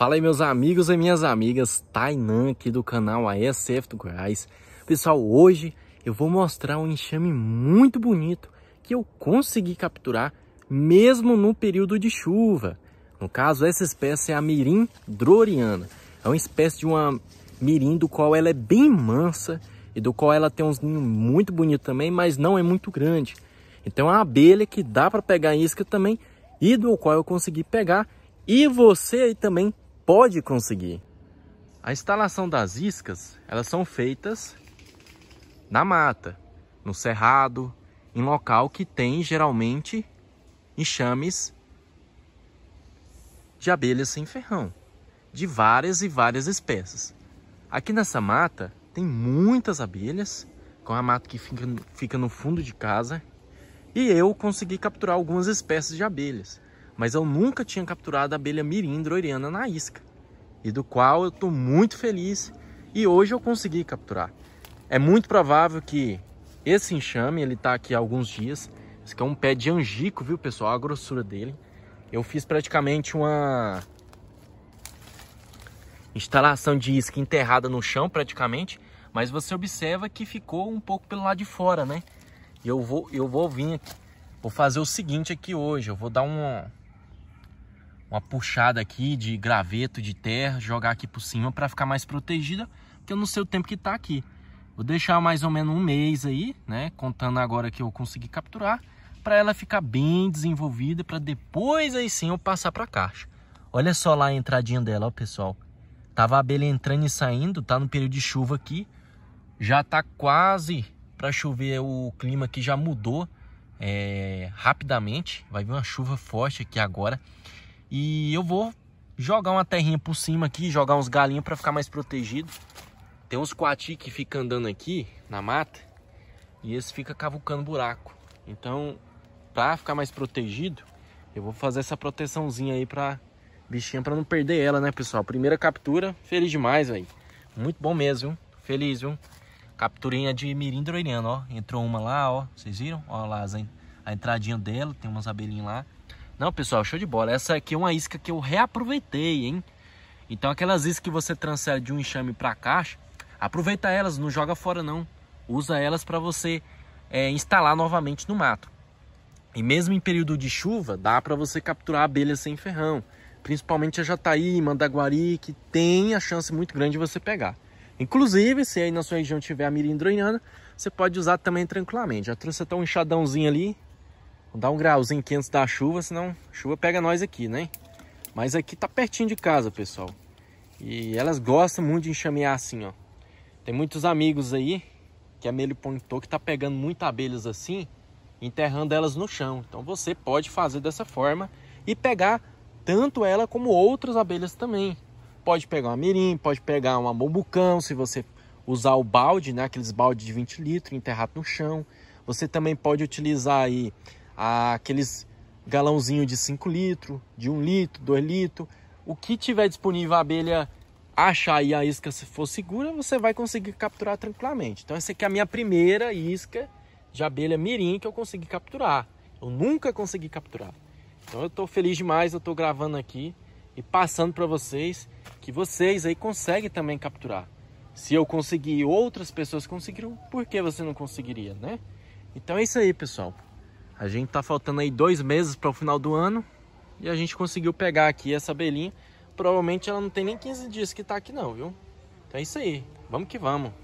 Fala aí meus amigos e minhas amigas, Tainan aqui do canal ASF do Goiás. Pessoal, hoje eu vou mostrar um enxame muito bonito que eu consegui capturar mesmo no período de chuva. No caso, essa espécie é a mirim droriana. É uma espécie de uma mirim do qual ela é bem mansa e do qual ela tem uns ninhos muito bonitos também, mas não é muito grande. Então é uma abelha que dá para pegar isca também e do qual eu consegui pegar. E você aí também pode conseguir. A instalação das iscas, elas são feitas na mata, no cerrado, em local que tem geralmente enxames de abelhas sem ferrão, de várias e várias espécies. Aqui nessa mata tem muitas abelhas, com é a mata que fica, fica no fundo de casa, e eu consegui capturar algumas espécies de abelhas mas eu nunca tinha capturado a abelha mirim na isca, e do qual eu estou muito feliz e hoje eu consegui capturar. É muito provável que esse enxame, ele está aqui há alguns dias, esse aqui é um pé de angico, viu pessoal, a grossura dele. Eu fiz praticamente uma instalação de isca enterrada no chão praticamente, mas você observa que ficou um pouco pelo lado de fora, né? E eu vou, eu vou vir aqui, vou fazer o seguinte aqui hoje, eu vou dar um, uma puxada aqui de graveto, de terra, jogar aqui por cima para ficar mais protegida, porque eu não sei o tempo que tá aqui. Vou deixar mais ou menos um mês aí, né, contando agora que eu consegui capturar, para ela ficar bem desenvolvida, para depois aí sim eu passar para caixa. Olha só lá a entradinha dela, ó, pessoal. Tava a abelha entrando e saindo, tá no período de chuva aqui. Já tá quase para chover, o clima aqui já mudou é, rapidamente. Vai vir uma chuva forte aqui agora. E eu vou jogar uma terrinha por cima aqui, jogar uns galinhos para ficar mais protegido. Tem uns coati que ficam andando aqui na mata e esse fica cavucando buraco. Então, para ficar mais protegido, eu vou fazer essa proteçãozinha aí para bichinha para não perder ela, né, pessoal? Primeira captura, feliz demais, velho. Muito bom mesmo, feliz, viu? Capturinha de mirim droiriano, ó. Entrou uma lá, ó. Vocês viram? Ó lá a entradinha dela, tem umas abelhinhas lá. Não, pessoal, show de bola. Essa aqui é uma isca que eu reaproveitei, hein? Então aquelas iscas que você transfere de um enxame para caixa, aproveita elas, não joga fora não. Usa elas para você é, instalar novamente no mato. E mesmo em período de chuva, dá para você capturar abelhas sem ferrão. Principalmente a jataí, mandaguari, que tem a chance muito grande de você pegar. Inclusive, se aí na sua região tiver a mirindroinana, você pode usar também tranquilamente. Já trouxe até um enxadãozinho ali, Dá um grauzinho 500 da chuva, senão chuva pega nós aqui, né? Mas aqui tá pertinho de casa, pessoal. E elas gostam muito de enxamear assim, ó. Tem muitos amigos aí que a melho pontou que tá pegando muitas abelhas assim, enterrando elas no chão. Então você pode fazer dessa forma e pegar tanto ela como outras abelhas também. Pode pegar uma mirim, pode pegar uma bombucão, se você usar o balde, né, aqueles baldes de 20 litros enterrado no chão. Você também pode utilizar aí aqueles galãozinho de 5 litros, de 1 um litro, 2 litros, o que tiver disponível a abelha achar e a isca se for segura, você vai conseguir capturar tranquilamente. Então essa aqui é a minha primeira isca de abelha mirim que eu consegui capturar. Eu nunca consegui capturar. Então eu estou feliz demais, eu estou gravando aqui e passando para vocês que vocês aí conseguem também capturar. Se eu conseguir, outras pessoas conseguiram, por que você não conseguiria, né? Então é isso aí, pessoal. A gente tá faltando aí dois meses para o final do ano e a gente conseguiu pegar aqui essa abelhinha. Provavelmente ela não tem nem 15 dias que tá aqui não, viu? Então é isso aí, vamos que vamos.